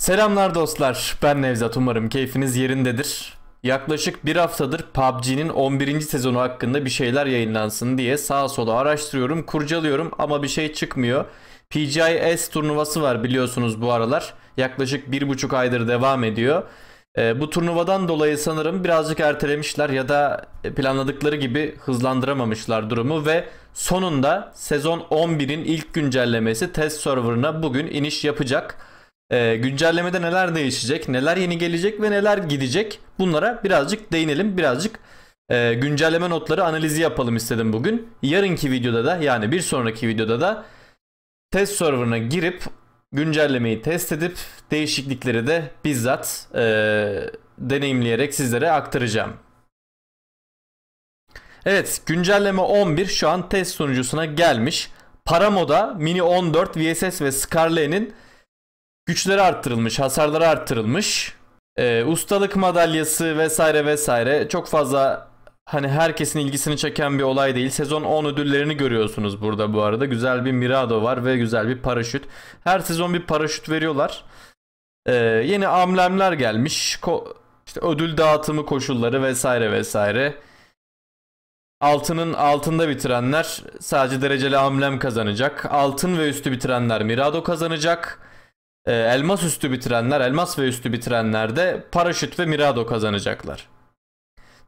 Selamlar dostlar. Ben Nevzat. Umarım keyfiniz yerindedir. Yaklaşık bir haftadır PUBG'nin 11. sezonu hakkında bir şeyler yayınlansın diye sağa sola araştırıyorum, kurcalıyorum ama bir şey çıkmıyor. PGIS turnuvası var biliyorsunuz bu aralar. Yaklaşık 1,5 aydır devam ediyor. E, bu turnuvadan dolayı sanırım birazcık ertelemişler ya da planladıkları gibi hızlandıramamışlar durumu ve sonunda sezon 11'in ilk güncellemesi test serverına bugün iniş yapacak e, güncellemede neler değişecek, neler yeni gelecek ve neler gidecek bunlara birazcık değinelim. Birazcık e, güncelleme notları analizi yapalım istedim bugün. Yarınki videoda da yani bir sonraki videoda da test serverına girip güncellemeyi test edip değişiklikleri de bizzat e, deneyimleyerek sizlere aktaracağım. Evet güncelleme 11 şu an test sunucusuna gelmiş. Paramo'da Mini 14 VSS ve Scarlet'in Güçleri arttırılmış, hasarları arttırılmış. E, ustalık madalyası vesaire vesaire çok fazla hani herkesin ilgisini çeken bir olay değil. Sezon 10 ödüllerini görüyorsunuz burada bu arada. Güzel bir Mirado var ve güzel bir paraşüt. Her sezon bir paraşüt veriyorlar. E, yeni amblemler gelmiş. Ko- işte ödül dağıtımı koşulları vesaire vesaire. Altının altında bitirenler sadece dereceli amblem kazanacak. Altın ve üstü bitirenler Mirado kazanacak e, elmas üstü bitirenler, elmas ve üstü bitirenler de paraşüt ve mirado kazanacaklar.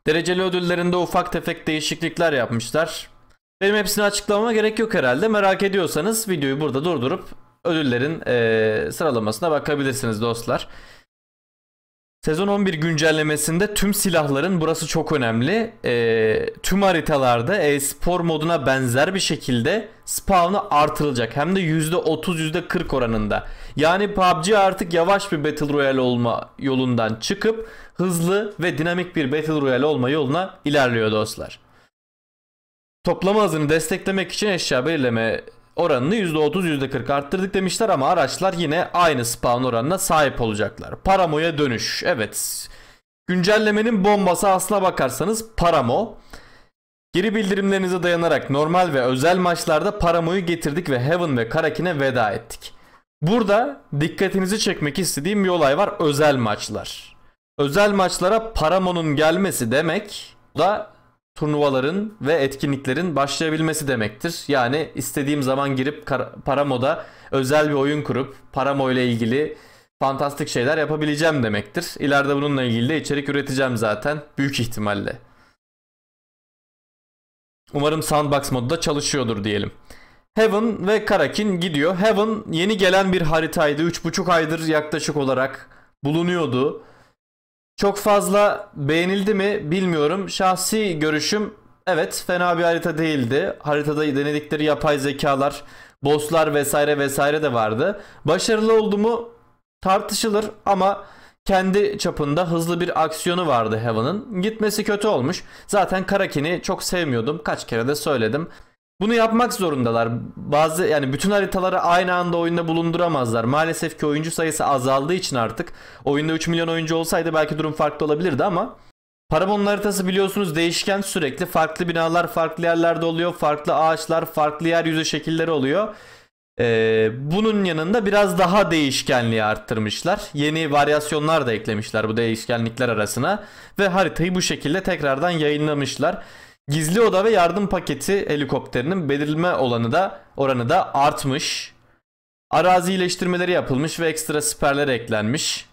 Dereceli ödüllerinde ufak tefek değişiklikler yapmışlar. Benim hepsini açıklamama gerek yok herhalde. Merak ediyorsanız videoyu burada durdurup ödüllerin e, sıralamasına bakabilirsiniz dostlar. Sezon 11 güncellemesinde tüm silahların burası çok önemli. E, tüm haritalarda e-spor moduna benzer bir şekilde spawn'ı artırılacak. Hem de %30 %40 oranında. Yani PUBG artık yavaş bir Battle Royale olma yolundan çıkıp hızlı ve dinamik bir Battle Royale olma yoluna ilerliyor dostlar. Toplama hızını desteklemek için eşya belirleme oranını %30-%40 arttırdık demişler ama araçlar yine aynı spawn oranına sahip olacaklar. Paramo'ya dönüş. Evet. Güncellemenin bombası aslına bakarsanız Paramo. Geri bildirimlerinize dayanarak normal ve özel maçlarda Paramo'yu getirdik ve Heaven ve Karakin'e veda ettik. Burada dikkatinizi çekmek istediğim bir olay var. Özel maçlar. Özel maçlara Paramon'un gelmesi demek da turnuvaların ve etkinliklerin başlayabilmesi demektir. Yani istediğim zaman girip Paramo'da özel bir oyun kurup Paramo ile ilgili fantastik şeyler yapabileceğim demektir. İleride bununla ilgili de içerik üreteceğim zaten büyük ihtimalle. Umarım Sandbox modda çalışıyordur diyelim. Heaven ve Karakin gidiyor. Heaven yeni gelen bir haritaydı. 3,5 aydır yaklaşık olarak bulunuyordu. Çok fazla beğenildi mi bilmiyorum. Şahsi görüşüm evet fena bir harita değildi. Haritada denedikleri yapay zekalar, bosslar vesaire vesaire de vardı. Başarılı oldu mu tartışılır ama kendi çapında hızlı bir aksiyonu vardı Heaven'ın. Gitmesi kötü olmuş. Zaten Karakin'i çok sevmiyordum. Kaç kere de söyledim. Bunu yapmak zorundalar. Bazı yani bütün haritaları aynı anda oyunda bulunduramazlar. Maalesef ki oyuncu sayısı azaldığı için artık oyunda 3 milyon oyuncu olsaydı belki durum farklı olabilirdi ama Paramon'un haritası biliyorsunuz değişken sürekli farklı binalar farklı yerlerde oluyor. Farklı ağaçlar farklı yeryüzü şekilleri oluyor. Ee, bunun yanında biraz daha değişkenliği arttırmışlar. Yeni varyasyonlar da eklemişler bu değişkenlikler arasına. Ve haritayı bu şekilde tekrardan yayınlamışlar. Gizli oda ve yardım paketi helikopterinin belirleme olanı da oranı da artmış. Arazi iyileştirmeleri yapılmış ve ekstra siperler eklenmiş.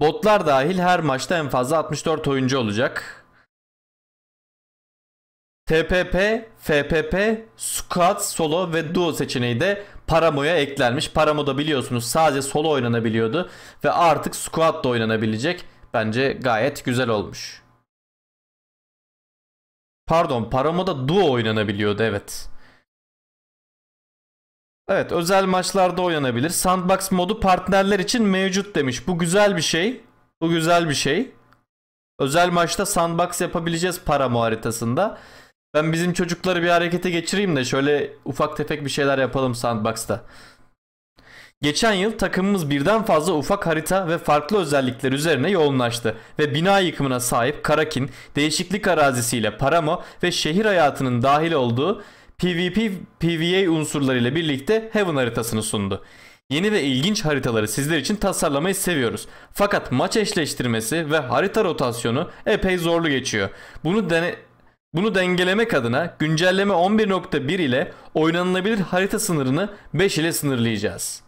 Botlar dahil her maçta en fazla 64 oyuncu olacak. TPP, FPP, Squad, Solo ve Duo seçeneği de Paramo'ya eklenmiş. Paramoda biliyorsunuz sadece solo oynanabiliyordu ve artık Squad da oynanabilecek. Bence gayet güzel olmuş. Pardon Paramo'da duo oynanabiliyordu evet. Evet özel maçlarda oynanabilir. Sandbox modu partnerler için mevcut demiş. Bu güzel bir şey. Bu güzel bir şey. Özel maçta sandbox yapabileceğiz Paramo haritasında. Ben bizim çocukları bir harekete geçireyim de şöyle ufak tefek bir şeyler yapalım sandbox'ta. Geçen yıl takımımız birden fazla ufak harita ve farklı özellikler üzerine yoğunlaştı ve bina yıkımına sahip Karakin, değişiklik arazisiyle Paramo ve şehir hayatının dahil olduğu PvP, PvA unsurlarıyla birlikte Heaven haritasını sundu. Yeni ve ilginç haritaları sizler için tasarlamayı seviyoruz. Fakat maç eşleştirmesi ve harita rotasyonu epey zorlu geçiyor. Bunu dene bunu dengelemek adına güncelleme 11.1 ile oynanılabilir harita sınırını 5 ile sınırlayacağız.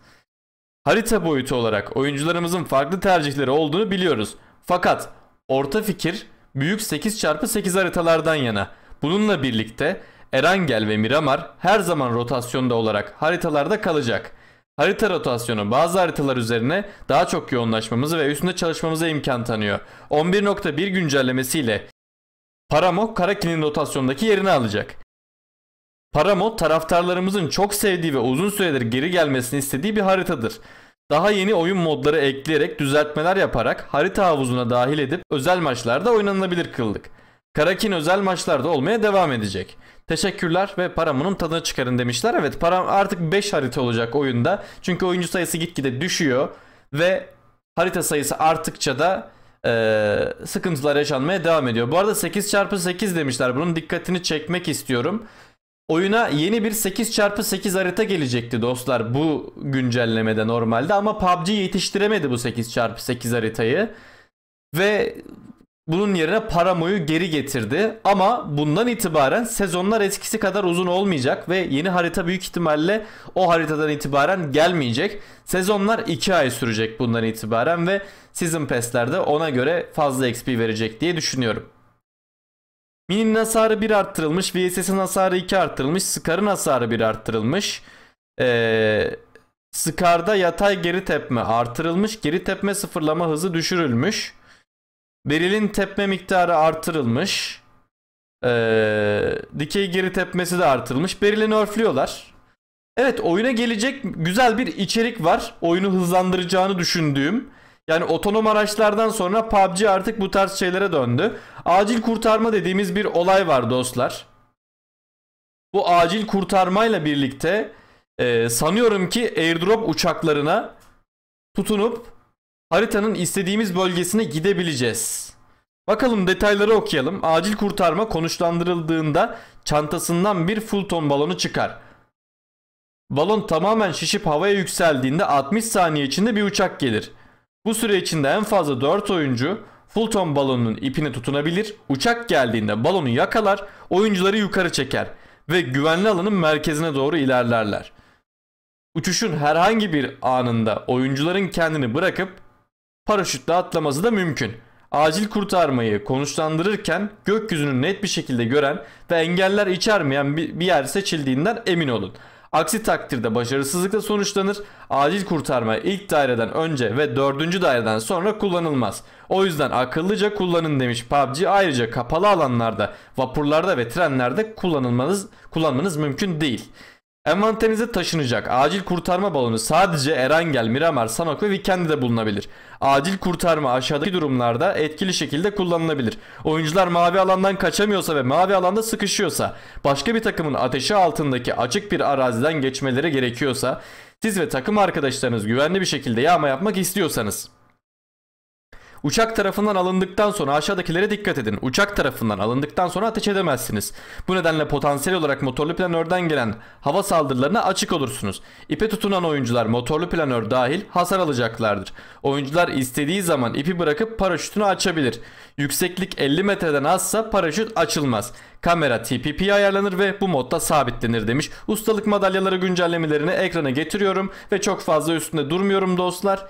Harita boyutu olarak oyuncularımızın farklı tercihleri olduğunu biliyoruz. Fakat orta fikir büyük 8x8 haritalardan yana. Bununla birlikte Erangel ve Miramar her zaman rotasyonda olarak haritalarda kalacak. Harita rotasyonu bazı haritalar üzerine daha çok yoğunlaşmamızı ve üstünde çalışmamıza imkan tanıyor. 11.1 güncellemesiyle Paramo Karakin'in rotasyondaki yerini alacak. Paramod taraftarlarımızın çok sevdiği ve uzun süredir geri gelmesini istediği bir haritadır. Daha yeni oyun modları ekleyerek düzeltmeler yaparak harita havuzuna dahil edip özel maçlarda oynanılabilir kıldık. Karakin özel maçlarda olmaya devam edecek. Teşekkürler ve paramının tadını çıkarın demişler. Evet param artık 5 harita olacak oyunda. Çünkü oyuncu sayısı gitgide düşüyor ve harita sayısı arttıkça da e, sıkıntılar yaşanmaya devam ediyor. Bu arada 8 çarpı 8 demişler. Bunun dikkatini çekmek istiyorum. Oyuna yeni bir 8x8 harita gelecekti dostlar bu güncellemede normalde ama PUBG yetiştiremedi bu 8x8 haritayı. Ve bunun yerine Paramo'yu geri getirdi ama bundan itibaren sezonlar eskisi kadar uzun olmayacak ve yeni harita büyük ihtimalle o haritadan itibaren gelmeyecek. Sezonlar 2 ay sürecek bundan itibaren ve Season Pass'lerde ona göre fazla XP verecek diye düşünüyorum. Mini'nin hasarı 1 arttırılmış. VSS'in hasarı 2 arttırılmış. Scar'ın hasarı 1 arttırılmış. Ee, Scar'da yatay geri tepme artırılmış. Geri tepme sıfırlama hızı düşürülmüş. Beril'in tepme miktarı artırılmış. Ee, dikey geri tepmesi de artırılmış. Beril'i nerfliyorlar. Evet oyuna gelecek güzel bir içerik var. Oyunu hızlandıracağını düşündüğüm. Yani otonom araçlardan sonra PUBG artık bu tarz şeylere döndü. Acil kurtarma dediğimiz bir olay var dostlar. Bu acil kurtarmayla birlikte e, sanıyorum ki airdrop uçaklarına tutunup haritanın istediğimiz bölgesine gidebileceğiz. Bakalım detayları okuyalım. Acil kurtarma konuşlandırıldığında çantasından bir Fulton balonu çıkar. Balon tamamen şişip havaya yükseldiğinde 60 saniye içinde bir uçak gelir. Bu süre içinde en fazla 4 oyuncu Fulton balonunun ipini tutunabilir, uçak geldiğinde balonu yakalar, oyuncuları yukarı çeker ve güvenli alanın merkezine doğru ilerlerler. Uçuşun herhangi bir anında oyuncuların kendini bırakıp paraşütle atlaması da mümkün. Acil kurtarmayı konuşlandırırken gökyüzünü net bir şekilde gören ve engeller içermeyen bir yer seçildiğinden emin olun. Aksi takdirde başarısızlıkla sonuçlanır. Acil kurtarma ilk daireden önce ve dördüncü daireden sonra kullanılmaz. O yüzden akıllıca kullanın demiş PUBG. Ayrıca kapalı alanlarda, vapurlarda ve trenlerde kullanılmanız, kullanmanız mümkün değil. Envanterinize taşınacak acil kurtarma balonu sadece Erangel, Miramar, Sanok ve Vikendi'de bulunabilir. Acil kurtarma aşağıdaki durumlarda etkili şekilde kullanılabilir. Oyuncular mavi alandan kaçamıyorsa ve mavi alanda sıkışıyorsa, başka bir takımın ateşi altındaki açık bir araziden geçmeleri gerekiyorsa, siz ve takım arkadaşlarınız güvenli bir şekilde yağma yapmak istiyorsanız Uçak tarafından alındıktan sonra aşağıdakilere dikkat edin. Uçak tarafından alındıktan sonra ateş edemezsiniz. Bu nedenle potansiyel olarak motorlu planörden gelen hava saldırılarına açık olursunuz. İpe tutunan oyuncular motorlu planör dahil hasar alacaklardır. Oyuncular istediği zaman ipi bırakıp paraşütünü açabilir. Yükseklik 50 metreden azsa paraşüt açılmaz. Kamera TPP'ye ayarlanır ve bu modda sabitlenir demiş. Ustalık madalyaları güncellemelerini ekrana getiriyorum ve çok fazla üstünde durmuyorum dostlar.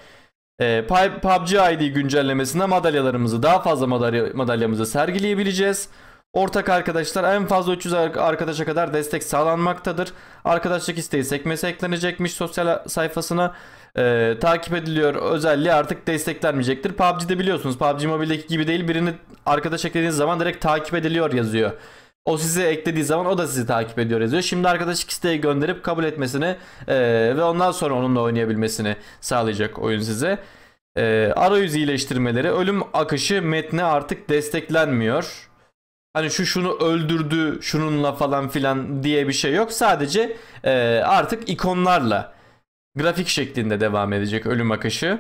E, ee, PUBG ID güncellemesinde madalyalarımızı daha fazla madalya, madalyamızı sergileyebileceğiz. Ortak arkadaşlar en fazla 300 arkadaşa kadar destek sağlanmaktadır. Arkadaşlık isteği sekmesi eklenecekmiş sosyal sayfasına. Ee, takip ediliyor özelliği artık desteklenmeyecektir. PUBG'de biliyorsunuz PUBG Mobile'deki gibi değil birini arkadaş eklediğiniz zaman direkt takip ediliyor yazıyor. O sizi eklediği zaman o da sizi takip ediyor yazıyor. Şimdi arkadaşlık isteği gönderip kabul etmesini e, ve ondan sonra onunla oynayabilmesini sağlayacak oyun size. E, arayüz iyileştirmeleri, ölüm akışı metne artık desteklenmiyor. Hani şu şunu öldürdü, şununla falan filan diye bir şey yok. Sadece e, artık ikonlarla grafik şeklinde devam edecek ölüm akışı.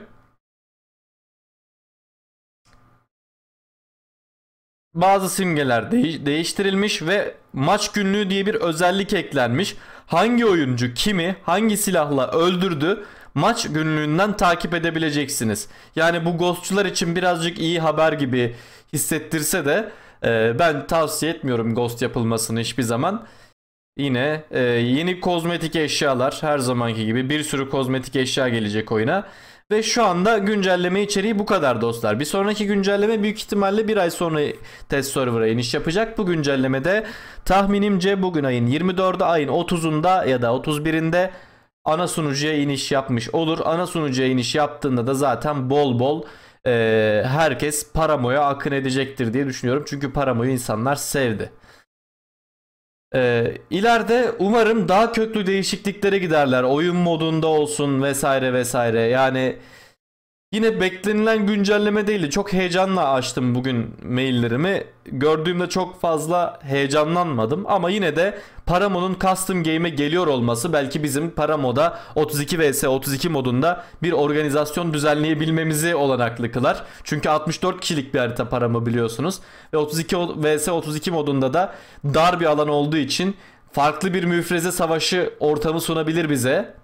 bazı simgeler de- değiştirilmiş ve maç günlüğü diye bir özellik eklenmiş. Hangi oyuncu kimi hangi silahla öldürdü maç günlüğünden takip edebileceksiniz. Yani bu ghostçular için birazcık iyi haber gibi hissettirse de e, ben tavsiye etmiyorum ghost yapılmasını hiçbir zaman. Yine e, yeni kozmetik eşyalar her zamanki gibi bir sürü kozmetik eşya gelecek oyuna. Ve şu anda güncelleme içeriği bu kadar dostlar. Bir sonraki güncelleme büyük ihtimalle bir ay sonra test server'a iniş yapacak. Bu güncellemede tahminimce bugün ayın 24'ü ayın 30'unda ya da 31'inde ana sunucuya iniş yapmış olur. Ana sunucuya iniş yaptığında da zaten bol bol e, herkes Paramo'ya akın edecektir diye düşünüyorum. Çünkü Paramo'yu insanlar sevdi. Ee, ileride umarım daha köklü değişikliklere giderler. Oyun modunda olsun vesaire vesaire. Yani Yine beklenilen güncelleme değildi. Çok heyecanla açtım bugün maillerimi. Gördüğümde çok fazla heyecanlanmadım ama yine de Paramo'nun custom game'e geliyor olması belki bizim Paramo'da 32 vs 32 modunda bir organizasyon düzenleyebilmemizi olanaklı kılar. Çünkü 64 kişilik bir harita Paramo biliyorsunuz ve 32 vs 32 modunda da dar bir alan olduğu için farklı bir müfreze savaşı ortamı sunabilir bize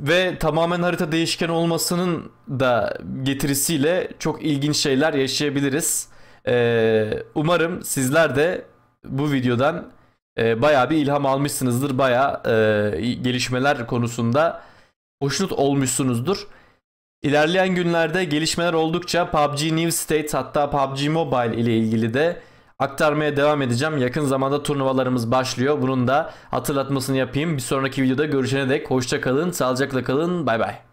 ve tamamen harita değişken olmasının da getirisiyle çok ilginç şeyler yaşayabiliriz. Ee, umarım sizler de bu videodan e, bayağı bir ilham almışsınızdır. Bayağı e, gelişmeler konusunda hoşnut olmuşsunuzdur. İlerleyen günlerde gelişmeler oldukça PUBG New State hatta PUBG Mobile ile ilgili de aktarmaya devam edeceğim. Yakın zamanda turnuvalarımız başlıyor. Bunun da hatırlatmasını yapayım. Bir sonraki videoda görüşene dek hoşça kalın, sağlıcakla kalın. Bay bay.